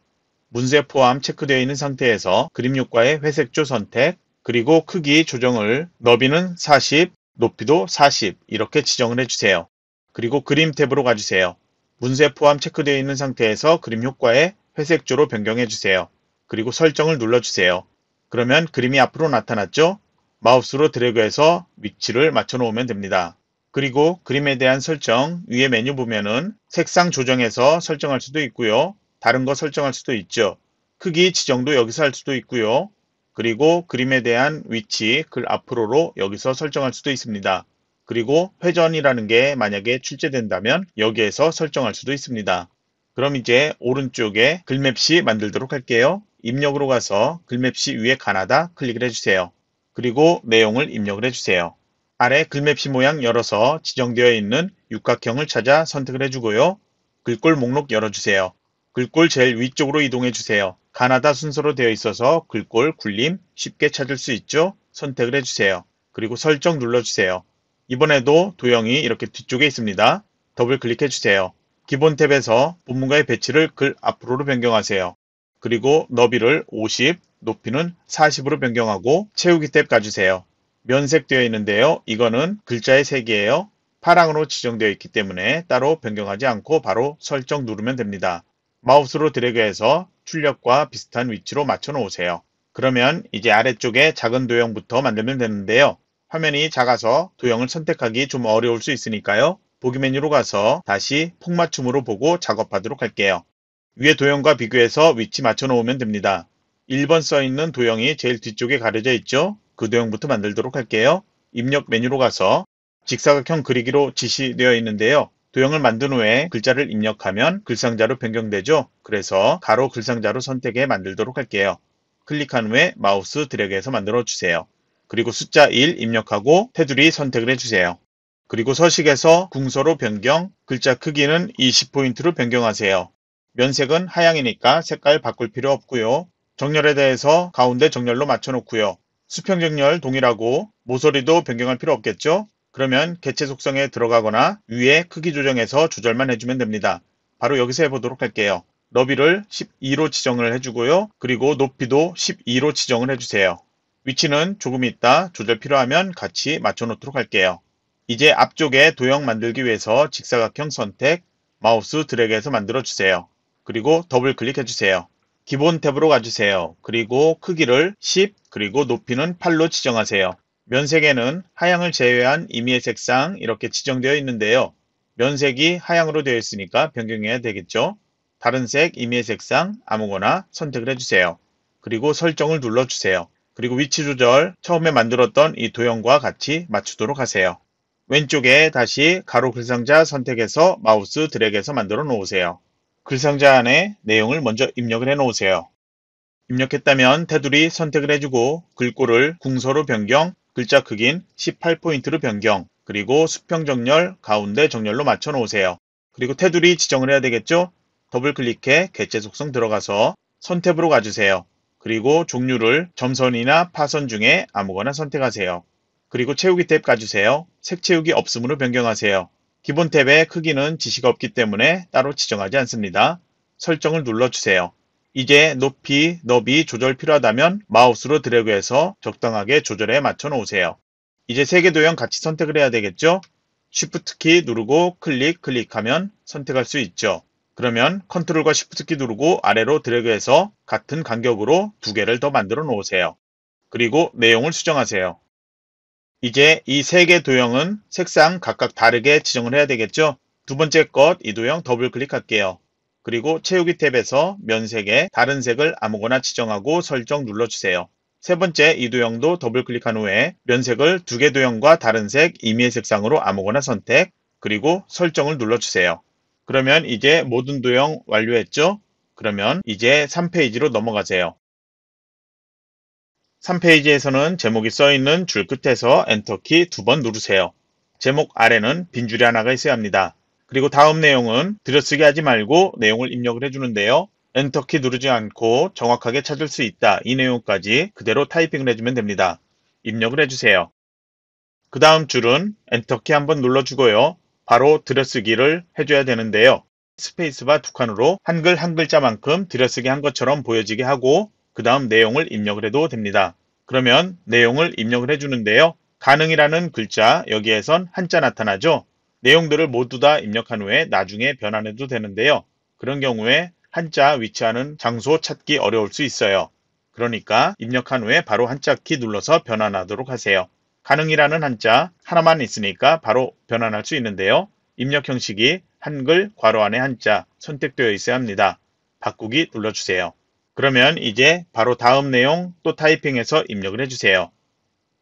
문서의 포함 체크되어 있는 상태에서 그림 효과의 회색조 선택, 그리고 크기 조정을 너비는 40, 높이도 40 이렇게 지정을 해주세요. 그리고 그림 탭으로 가주세요. 문세 포함 체크되어 있는 상태에서 그림 효과에 회색조로 변경해주세요. 그리고 설정을 눌러주세요. 그러면 그림이 앞으로 나타났죠? 마우스로 드래그해서 위치를 맞춰 놓으면 됩니다. 그리고 그림에 대한 설정 위에 메뉴 보면은 색상 조정해서 설정할 수도 있고요. 다른 거 설정할 수도 있죠. 크기 지정도 여기서 할 수도 있고요. 그리고 그림에 대한 위치, 글 앞으로로 여기서 설정할 수도 있습니다. 그리고 회전이라는 게 만약에 출제된다면 여기에서 설정할 수도 있습니다. 그럼 이제 오른쪽에 글맵시 만들도록 할게요. 입력으로 가서 글맵시 위에 가나다 클릭을 해주세요. 그리고 내용을 입력을 해주세요. 아래 글맵시 모양 열어서 지정되어 있는 육각형을 찾아 선택을 해주고요. 글꼴 목록 열어주세요. 글꼴 제일 위쪽으로 이동해주세요. 가나다 순서로 되어 있어서 글꼴, 굴림 쉽게 찾을 수 있죠? 선택을 해주세요. 그리고 설정 눌러주세요. 이번에도 도형이 이렇게 뒤쪽에 있습니다. 더블 클릭해주세요. 기본 탭에서 본문과의 배치를 글 앞으로로 변경하세요. 그리고 너비를 50, 높이는 40으로 변경하고 채우기 탭 가주세요. 면색되어 있는데요. 이거는 글자의 색이에요. 파랑으로 지정되어 있기 때문에 따로 변경하지 않고 바로 설정 누르면 됩니다. 마우스로 드래그해서 출력과 비슷한 위치로 맞춰 놓으세요. 그러면 이제 아래쪽에 작은 도형부터 만들면 되는데요. 화면이 작아서 도형을 선택하기 좀 어려울 수 있으니까요. 보기 메뉴로 가서 다시 폭맞춤으로 보고 작업하도록 할게요. 위에 도형과 비교해서 위치 맞춰 놓으면 됩니다. 1번 써있는 도형이 제일 뒤쪽에 가려져 있죠? 그 도형부터 만들도록 할게요. 입력 메뉴로 가서 직사각형 그리기로 지시되어 있는데요. 도형을 만든 후에 글자를 입력하면 글상자로 변경되죠. 그래서 가로 글상자로 선택해 만들도록 할게요. 클릭한 후에 마우스 드래그해서 만들어 주세요. 그리고 숫자 1 입력하고 테두리 선택을 해주세요. 그리고 서식에서 궁서로 변경, 글자 크기는 20포인트로 변경하세요. 면색은 하향이니까 색깔 바꿀 필요 없고요. 정렬에 대해서 가운데 정렬로 맞춰놓고요. 수평정렬 동일하고 모서리도 변경할 필요 없겠죠? 그러면 개체 속성에 들어가거나 위에 크기 조정해서 조절만 해주면 됩니다. 바로 여기서 해보도록 할게요. 너비를 12로 지정을 해주고요. 그리고 높이도 12로 지정을 해주세요. 위치는 조금 있다 조절 필요하면 같이 맞춰놓도록 할게요. 이제 앞쪽에 도형 만들기 위해서 직사각형 선택, 마우스 드래그해서 만들어주세요. 그리고 더블 클릭해주세요. 기본 탭으로 가주세요. 그리고 크기를 10, 그리고 높이는 8로 지정하세요. 면색에는 하향을 제외한 임의의 색상 이렇게 지정되어 있는데요. 면색이 하향으로 되어 있으니까 변경해야 되겠죠. 다른 색, 임의의 색상 아무거나 선택을 해주세요. 그리고 설정을 눌러주세요. 그리고 위치 조절 처음에 만들었던 이 도형과 같이 맞추도록 하세요. 왼쪽에 다시 가로 글상자 선택해서 마우스 드래그해서 만들어 놓으세요. 글상자 안에 내용을 먼저 입력을 해 놓으세요. 입력했다면 테두리 선택을 해주고 글꼴을 궁서로 변경 글자 크기인 18포인트로 변경, 그리고 수평 정렬, 가운데 정렬로 맞춰 놓으세요. 그리고 테두리 지정을 해야 되겠죠? 더블 클릭해 개체 속성 들어가서 선택으로 가주세요. 그리고 종류를 점선이나 파선 중에 아무거나 선택하세요. 그리고 채우기 탭 가주세요. 색 채우기 없음으로 변경하세요. 기본 탭의 크기는 지시가 없기 때문에 따로 지정하지 않습니다. 설정을 눌러주세요. 이제 높이, 너비 조절 필요하다면 마우스로 드래그해서 적당하게 조절에 맞춰 놓으세요. 이제 세 개 도형 같이 선택을 해야 되겠죠? Shift 키 누르고 클릭, 클릭하면 선택할 수 있죠. 그러면 컨트롤과 Shift 키 누르고 아래로 드래그해서 같은 간격으로 두 개를 더 만들어 놓으세요. 그리고 내용을 수정하세요. 이제 이 세 개 도형은 색상 각각 다르게 지정을 해야 되겠죠? 두 번째 것 이 도형 더블 클릭할게요. 그리고 채우기 탭에서 면색에 다른 색을 아무거나 지정하고 설정 눌러주세요. 세 번째 이 도형도 더블 클릭한 후에 면색을 두 개 도형과 다른 색 임의 색상으로 아무거나 선택 그리고 설정을 눌러주세요. 그러면 이제 모든 도형 완료했죠? 그러면 이제 3페이지로 넘어가세요. 3페이지에서는 제목이 써있는 줄 끝에서 엔터키 두 번 누르세요. 제목 아래는 빈줄이 하나가 있어야 합니다. 그리고 다음 내용은 들여쓰기 하지 말고 내용을 입력을 해주는데요. 엔터키 누르지 않고 정확하게 찾을 수 있다. 이 내용까지 그대로 타이핑을 해주면 됩니다. 입력을 해주세요. 그 다음 줄은 엔터키 한번 눌러주고요. 바로 들여쓰기를 해줘야 되는데요. 스페이스바 두 칸으로 한글 한 글자만큼 들여쓰기 한 것처럼 보여지게 하고 그 다음 내용을 입력을 해도 됩니다. 그러면 내용을 입력을 해주는데요. 가능이라는 글자 여기에선 한자 나타나죠. 내용들을 모두 다 입력한 후에 나중에 변환해도 되는데요. 그런 경우에 한자 위치하는 장소 찾기 어려울 수 있어요. 그러니까 입력한 후에 바로 한자 키 눌러서 변환하도록 하세요. 가능이라는 한자 하나만 있으니까 바로 변환할 수 있는데요. 입력 형식이 한글 괄호 안에 한자 선택되어 있어야 합니다. 바꾸기 눌러주세요. 그러면 이제 바로 다음 내용 또 타이핑해서 입력을 해주세요.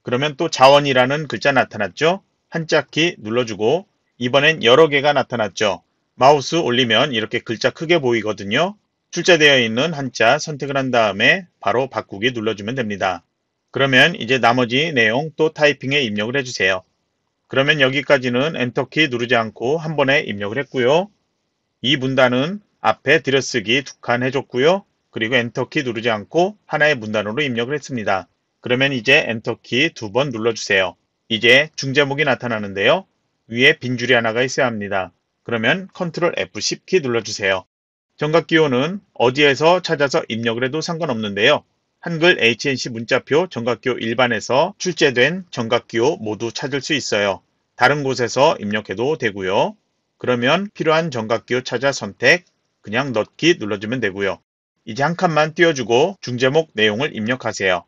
그러면 또 자원이라는 글자 나타났죠? 한자 키 눌러주고 이번엔 여러 개가 나타났죠. 마우스 올리면 이렇게 글자 크게 보이거든요. 출제되어 있는 한자 선택을 한 다음에 바로 바꾸기 눌러주면 됩니다. 그러면 이제 나머지 내용 또 타이핑에 입력을 해주세요. 그러면 여기까지는 엔터키 누르지 않고 한 번에 입력을 했고요. 이 문단은 앞에 들여쓰기 두 칸 해줬고요. 그리고 엔터키 누르지 않고 하나의 문단으로 입력을 했습니다. 그러면 이제 엔터키 두 번 눌러주세요. 이제 중제목이 나타나는데요. 위에 빈 줄이 하나가 있어야 합니다. 그러면 Ctrl F10키 눌러주세요. 정각 기호는 어디에서 찾아서 입력을 해도 상관없는데요. 한글 HNC 문자표 정각기호 일반에서 출제된 정각기호 모두 찾을 수 있어요. 다른 곳에서 입력해도 되고요. 그러면 필요한 정각기호 찾아 선택, 그냥 넣기 눌러주면 되고요. 이제 한 칸만 띄워주고 중제목 내용을 입력하세요.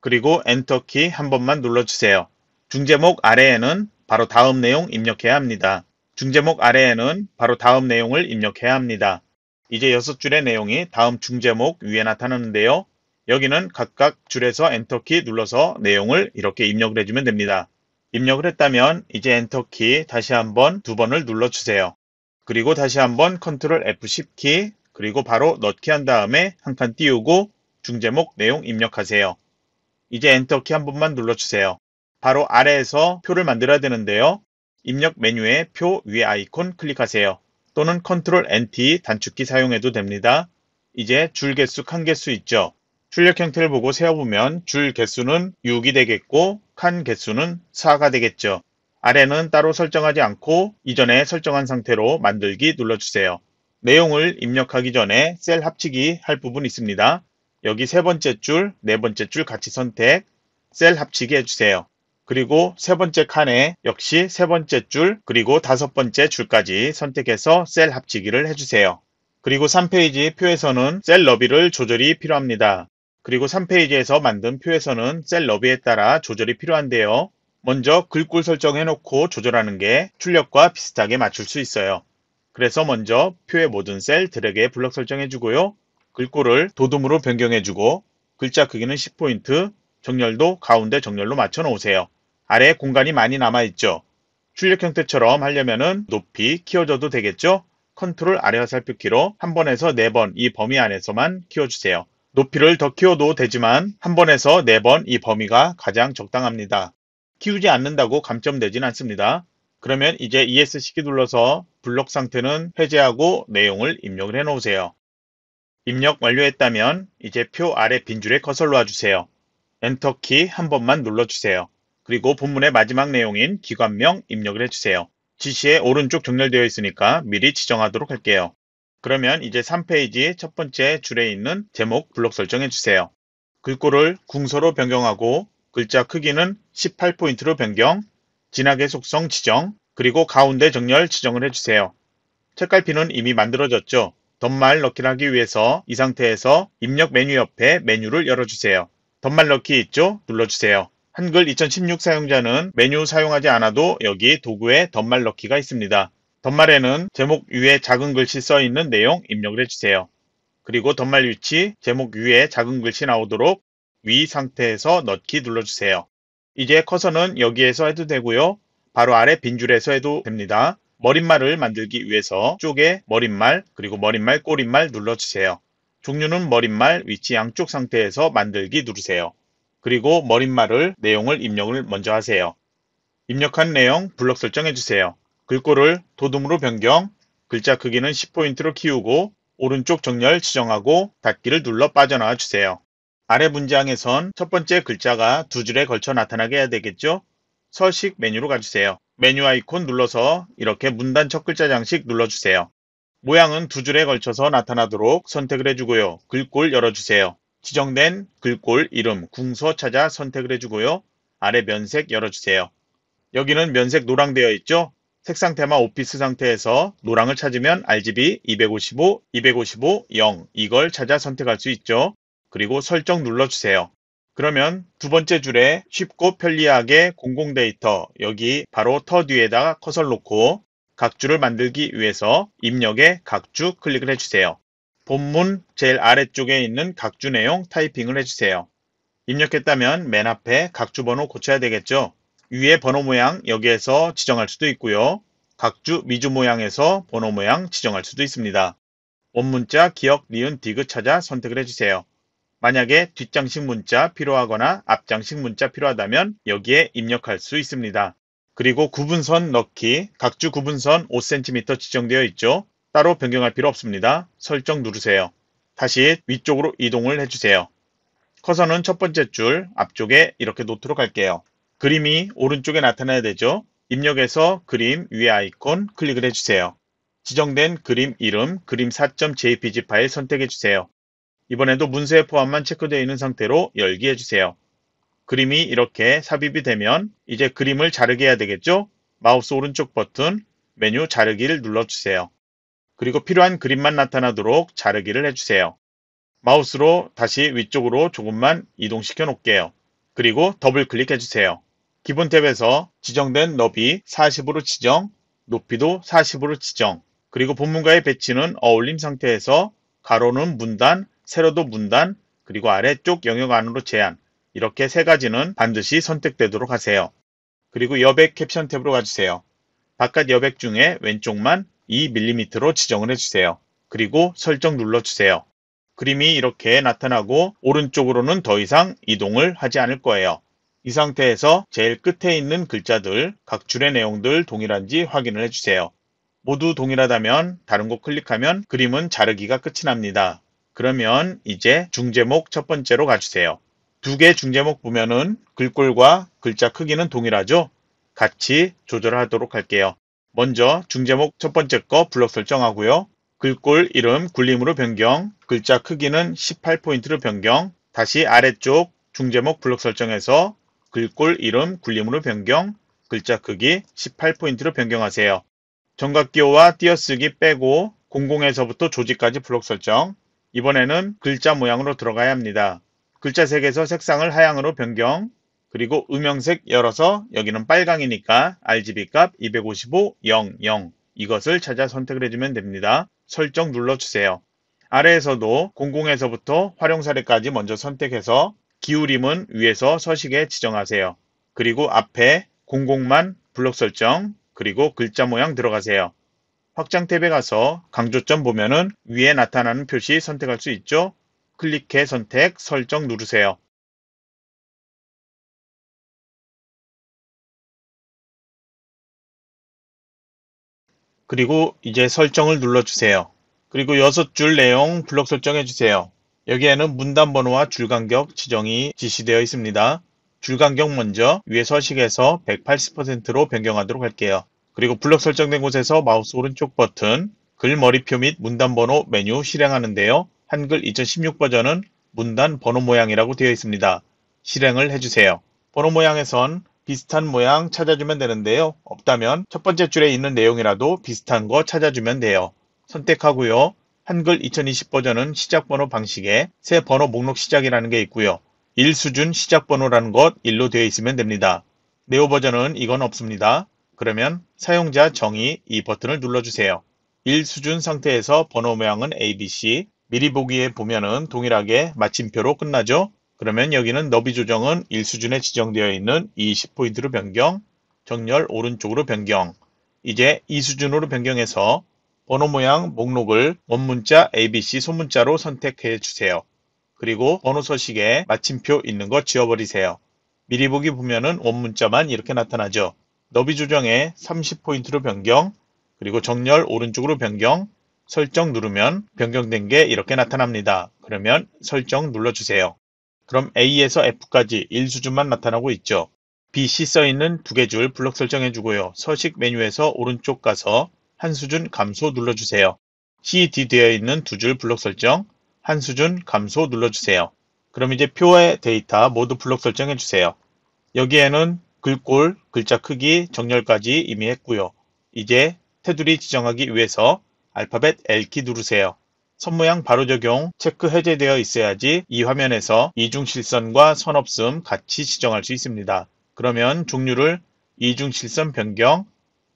그리고 엔터키 한 번만 눌러주세요. 중제목 아래에는 바로 다음 내용 입력해야 합니다. 중제목 아래에는 바로 다음 내용을 입력해야 합니다. 이제 6줄의 내용이 다음 중제목 위에 나타나는데요. 여기는 각각 줄에서 엔터키 눌러서 내용을 이렇게 입력을 해주면 됩니다. 입력을 했다면 이제 엔터키 다시 한번 두 번을 눌러주세요. 그리고 다시 한번 컨트롤 F10키 그리고 바로 넣기 한 다음에 한 칸 띄우고 중제목 내용 입력하세요. 이제 엔터키 한 번만 눌러주세요. 바로 아래에서 표를 만들어야 되는데요. 입력 메뉴에 표 위에 아이콘 클릭하세요. 또는 Ctrl NT 단축키 사용해도 됩니다. 이제 줄 개수, 칸 개수 있죠. 출력 형태를 보고 세어보면 줄 개수는 6이 되겠고 칸 개수는 4가 되겠죠. 아래는 따로 설정하지 않고 이전에 설정한 상태로 만들기 눌러주세요. 내용을 입력하기 전에 셀 합치기 할 부분 있습니다. 여기 세 번째 줄, 네 번째 줄 같이 선택, 셀 합치기 해주세요. 그리고 세 번째 칸에 역시 세 번째 줄 그리고 다섯 번째 줄까지 선택해서 셀 합치기를 해주세요. 그리고 3페이지 표에서는 셀 너비를 조절이 필요합니다. 그리고 3페이지에서 만든 표에서는 셀 너비에 따라 조절이 필요한데요. 먼저 글꼴 설정해놓고 조절하는 게 출력과 비슷하게 맞출 수 있어요. 그래서 먼저 표의 모든 셀 드래그에 블럭 설정해주고요. 글꼴을 도둠으로 변경해주고 글자 크기는 10포인트, 정렬도 가운데 정렬로 맞춰 놓으세요. 아래 공간이 많이 남아있죠. 출력 형태처럼 하려면 높이 키워줘도 되겠죠? 컨트롤 아래 화살표키로 한 번에서 네 번 이 범위 안에서만 키워주세요. 높이를 더 키워도 되지만 한 번에서 네 번 이 범위가 가장 적당합니다. 키우지 않는다고 감점되진 않습니다. 그러면 이제 ESC키 눌러서 블록 상태는 해제하고 내용을 입력을 해 놓으세요. 입력 완료했다면 이제 표 아래 빈줄에 커서를 놔주세요. 엔터키 한 번만 눌러주세요. 그리고 본문의 마지막 내용인 기관명 입력을 해주세요. 지시에 오른쪽 정렬되어 있으니까 미리 지정하도록 할게요. 그러면 이제 3페이지 첫 번째 줄에 있는 제목 블록 설정해 주세요. 글꼴을 궁서로 변경하고 글자 크기는 18포인트로 변경, 진하게 속성 지정, 그리고 가운데 정렬 지정을 해주세요. 책갈피는 이미 만들어졌죠. 덧말 넣기를 하기 위해서 이 상태에서 입력 메뉴 옆에 메뉴를 열어주세요. 덧말 넣기 있죠? 눌러주세요. 한글 2016 사용자는 메뉴 사용하지 않아도 여기 도구에 덧말 넣기가 있습니다. 덧말에는 제목 위에 작은 글씨 써 있는 내용 입력을 해주세요. 그리고 덧말 위치, 제목 위에 작은 글씨 나오도록 위 상태에서 넣기 눌러주세요. 이제 커서는 여기에서 해도 되고요. 바로 아래 빈 줄에서 해도 됩니다. 머릿말을 만들기 위해서 쪽에 머릿말, 그리고 머릿말, 꼬릿말 눌러주세요. 종류는 머릿말, 위치 양쪽 상태에서 만들기 누르세요. 그리고 머릿말을 내용을 입력을 먼저 하세요. 입력한 내용 블럭 설정해 주세요. 글꼴을 도둠으로 변경, 글자 크기는 10포인트로 키우고 오른쪽 정렬 지정하고 닫기를 눌러 빠져나와 주세요. 아래 문장에선 첫 번째 글자가 두 줄에 걸쳐 나타나게 해야 되겠죠? 서식 메뉴로 가주세요. 메뉴 아이콘 눌러서 이렇게 문단 첫 글자 장식 눌러주세요. 모양은 두 줄에 걸쳐서 나타나도록 선택을 해주고요. 글꼴 열어주세요. 지정된 글꼴, 이름, 궁서 찾아 선택을 해주고요. 아래 면색 열어주세요. 여기는 면색 노랑되어 있죠? 색상 테마 오피스 상태에서 노랑을 찾으면 RGB 255, 255, 0 이걸 찾아 선택할 수 있죠. 그리고 설정 눌러주세요. 그러면 두 번째 줄에 쉽고 편리하게 공공 데이터 여기 바로 터 뒤에다가 커서 놓고 각 줄을 만들기 위해서 입력에 각주 클릭을 해주세요. 본문 제일 아래쪽에 있는 각주 내용 타이핑을 해주세요. 입력했다면 맨 앞에 각주 번호 고쳐야 되겠죠. 위에 번호 모양 여기에서 지정할 수도 있고요. 각주 미주 모양에서 번호 모양 지정할 수도 있습니다. 원문자 기억 니은 디귿 찾아 선택을 해주세요. 만약에 뒷장식 문자 필요하거나 앞장식 문자 필요하다면 여기에 입력할 수 있습니다. 그리고 구분선 넣기, 각주 구분선 5cm 지정되어 있죠. 따로 변경할 필요 없습니다. 설정 누르세요. 다시 위쪽으로 이동을 해주세요. 커서는 첫 번째 줄 앞쪽에 이렇게 놓도록 할게요. 그림이 오른쪽에 나타나야 되죠. 입력에서 그림 위에 아이콘 클릭을 해주세요. 지정된 그림 이름 그림 4.jpg 파일 선택해주세요. 이번에도 문서에 포함만 체크되어 있는 상태로 열기해주세요. 그림이 이렇게 삽입이 되면 이제 그림을 자르게 해야 되겠죠? 마우스 오른쪽 버튼 메뉴 자르기를 눌러주세요. 그리고 필요한 그림만 나타나도록 자르기를 해주세요. 마우스로 다시 위쪽으로 조금만 이동시켜 놓을게요. 그리고 더블 클릭해주세요. 기본 탭에서 지정된 너비 40으로 지정, 높이도 40으로 지정, 그리고 본문과의 배치는 어울림 상태에서 가로는 문단, 세로도 문단, 그리고 아래쪽 영역 안으로 제한, 이렇게 세 가지는 반드시 선택되도록 하세요. 그리고 여백 캡션 탭으로 가주세요. 바깥 여백 중에 왼쪽만 2mm로 지정을 해주세요. 그리고 설정 눌러주세요. 그림이 이렇게 나타나고 오른쪽으로는 더 이상 이동을 하지 않을 거예요. 이 상태에서 제일 끝에 있는 글자들, 각 줄의 내용들 동일한지 확인을 해주세요. 모두 동일하다면 다른 곳 클릭하면 그림은 자르기가 끝이 납니다. 그러면 이제 중제목 첫 번째로 가주세요. 두 개 중제목 보면은 글꼴과 글자 크기는 동일하죠? 같이 조절하도록 할게요. 먼저 중제목 첫 번째 거 블록 설정하고요. 글꼴 이름 굴림으로 변경, 글자 크기는 18포인트로 변경, 다시 아래쪽 중제목 블록 설정에서 글꼴 이름 굴림으로 변경, 글자 크기 18포인트로 변경하세요. 정각기호와 띄어쓰기 빼고 공공에서부터 조직까지 블록 설정, 이번에는 글자 모양으로 들어가야 합니다. 글자 색에서 색상을 하향으로 변경, 그리고 음영색 열어서 여기는 빨강이니까 RGB 값 255, 0, 0 이것을 찾아 선택을 해주면 됩니다. 설정 눌러주세요. 아래에서도 공공에서부터 활용 사례까지 먼저 선택해서 기울임은 위에서 서식에 지정하세요. 그리고 앞에 공공만 블록 설정 그리고 글자 모양 들어가세요. 확장 탭에 가서 강조점 보면은 위에 나타나는 표시 선택할 수 있죠. 클릭해 선택 설정 누르세요. 그리고 이제 설정을 눌러주세요. 그리고 6줄 내용 블록 설정해 주세요. 여기에는 문단 번호와 줄 간격 지정이 지시되어 있습니다. 줄 간격 먼저 위에 서식에서 180%로 변경하도록 할게요. 그리고 블록 설정된 곳에서 마우스 오른쪽 버튼, 글머리표 및 문단 번호 메뉴 실행하는데요. 한글 2016 버전은 문단 번호 모양이라고 되어 있습니다. 실행을 해주세요. 번호 모양에선 비슷한 모양 찾아주면 되는데요. 없다면 첫 번째 줄에 있는 내용이라도 비슷한 거 찾아주면 돼요. 선택하고요. 한글 2020 버전은 시작 번호 방식에 새 번호 목록 시작이라는 게 있고요. 1수준 시작 번호라는 것 1로 되어 있으면 됩니다. 네오 버전은 이건 없습니다. 그러면 사용자 정의 이 버튼을 눌러주세요. 1수준 상태에서 번호 모양은 ABC, 미리 보기에 보면은 동일하게 마침표로 끝나죠? 그러면 여기는 너비 조정은 1수준에 지정되어 있는 2 0포인트로 변경, 정렬 오른쪽으로 변경, 이제 2수준으로 변경해서 번호 모양 목록을 원문자 ABC 소문자로 선택해 주세요. 그리고 번호 서식에 마침표 있는 거 지워버리세요. 미리 보기 보면은 원문자만 이렇게 나타나죠. 너비 조정에 30포인트로 변경, 그리고 정렬 오른쪽으로 변경, 설정 누르면 변경된 게 이렇게 나타납니다. 그러면 설정 눌러주세요. 그럼 A에서 F까지 1수준만 나타나고 있죠. BC 써있는 두 개 줄블록 설정해주고요. 서식 메뉴에서 오른쪽 가서 한 수준 감소 눌러주세요. CD 되어 있는 두 줄블록 설정, 한 수준 감소 눌러주세요. 그럼 이제 표의 데이터 모두 블록 설정해주세요. 여기에는 글꼴, 글자 크기, 정렬까지 이미 했고요. 이제 테두리 지정하기 위해서 알파벳 L키 누르세요. 선모양 바로 적용 체크 해제되어 있어야지 이 화면에서 이중실선과 선없음 같이 지정할 수 있습니다. 그러면 종류를 이중실선 변경,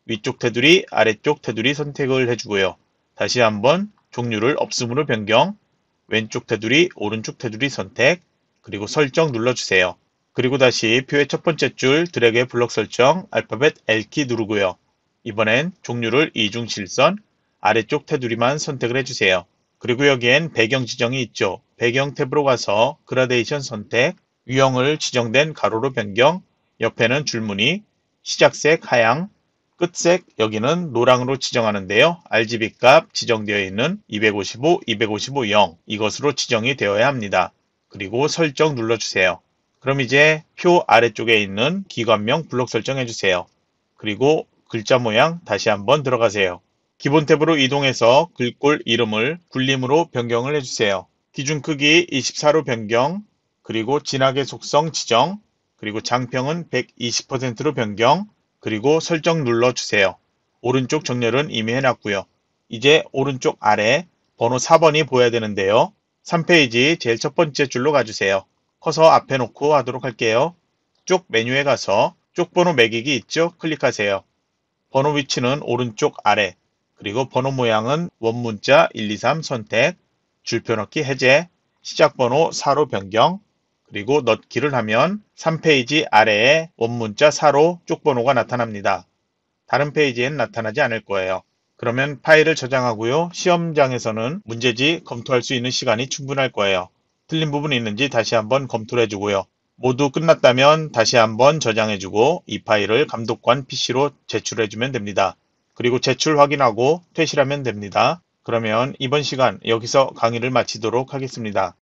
위쪽 테두리, 아래쪽 테두리 선택을 해주고요. 다시 한번 종류를 없음으로 변경, 왼쪽 테두리, 오른쪽 테두리 선택, 그리고 설정 눌러주세요. 그리고 다시 표의 첫 번째 줄 드래그의 블록 설정, 알파벳 L키 누르고요. 이번엔 종류를 이중실선, 아래쪽 테두리만 선택을 해주세요. 그리고 여기엔 배경 지정이 있죠. 배경 탭으로 가서 그라데이션 선택, 유형을 지정된 가로로 변경, 옆에는 줄무늬, 시작색 하향, 끝색 여기는 노랑으로 지정하는데요. RGB 값 지정되어 있는 255, 255, 0 이것으로 지정이 되어야 합니다. 그리고 설정 눌러주세요. 그럼 이제 표 아래쪽에 있는 기관명 블록 설정해주세요. 그리고 글자 모양 다시 한번 들어가세요. 기본 탭으로 이동해서 글꼴 이름을 굴림으로 변경을 해주세요. 기준 크기 24로 변경, 그리고 진학의 속성 지정, 그리고 장평은 120%로 변경, 그리고 설정 눌러주세요. 오른쪽 정렬은 이미 해놨고요. 이제 오른쪽 아래 번호 4번이 보여야 되는데요. 3페이지 제일 첫 번째 줄로 가주세요. 커서 앞에 놓고 하도록 할게요. 쪽 메뉴에 가서 쪽 번호 매기기 있죠? 클릭하세요. 번호 위치는 오른쪽 아래, 그리고 번호 모양은 원문자 1, 2, 3 선택, 줄표넣기 해제, 시작번호 4로 변경, 그리고 넣기를 하면 3페이지 아래에 원문자 4로 쪽번호가 나타납니다. 다른 페이지엔 나타나지 않을 거예요. 그러면 파일을 저장하고요. 시험장에서는 문제지 검토할 수 있는 시간이 충분할 거예요. 틀린 부분이 있는지 다시 한번 검토를 해주고요. 모두 끝났다면 다시 한번 저장해주고 이 파일을 감독관 PC로 제출해주면 됩니다. 그리고 제출 확인하고 퇴실하면 됩니다. 그러면 이번 시간 여기서 강의를 마치도록 하겠습니다.